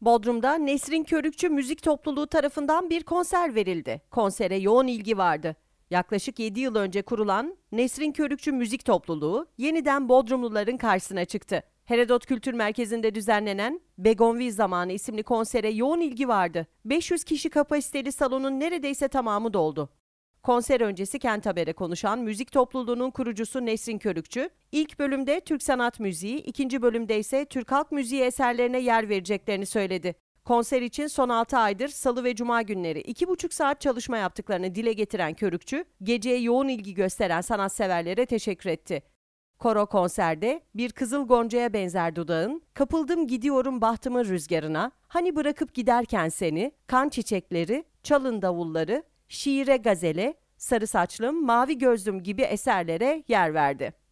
Bodrum'da Nesrin Körükçü Müzik Topluluğu tarafından bir konser verildi. Konsere yoğun ilgi vardı. Yaklaşık 7 yıl önce kurulan Nesrin Körükçü Müzik Topluluğu yeniden Bodrumluların karşısına çıktı. Herodot Kültür Merkezi'nde düzenlenen Begonvil Zamanı isimli konsere yoğun ilgi vardı. 500 kişi kapasiteli salonun neredeyse tamamı doldu. Konser öncesi Kent Haber'e konuşan müzik topluluğunun kurucusu Nesrin Körükçü, ilk bölümde Türk sanat müziği, ikinci bölümde ise Türk halk müziği eserlerine yer vereceklerini söyledi. Konser için son 6 aydır salı ve cuma günleri 2,5 saat çalışma yaptıklarını dile getiren Körükçü, geceye yoğun ilgi gösteren sanatseverlere teşekkür etti. Koro konserde bir kızıl goncaya benzer dudağın, kapıldım gidiyorum bahtımın rüzgarına, hani bırakıp giderken seni, kan çiçekleri, çalın davulları, şiire gazele, sarı saçlım, mavi gözlüm gibi eserlere yer verdi.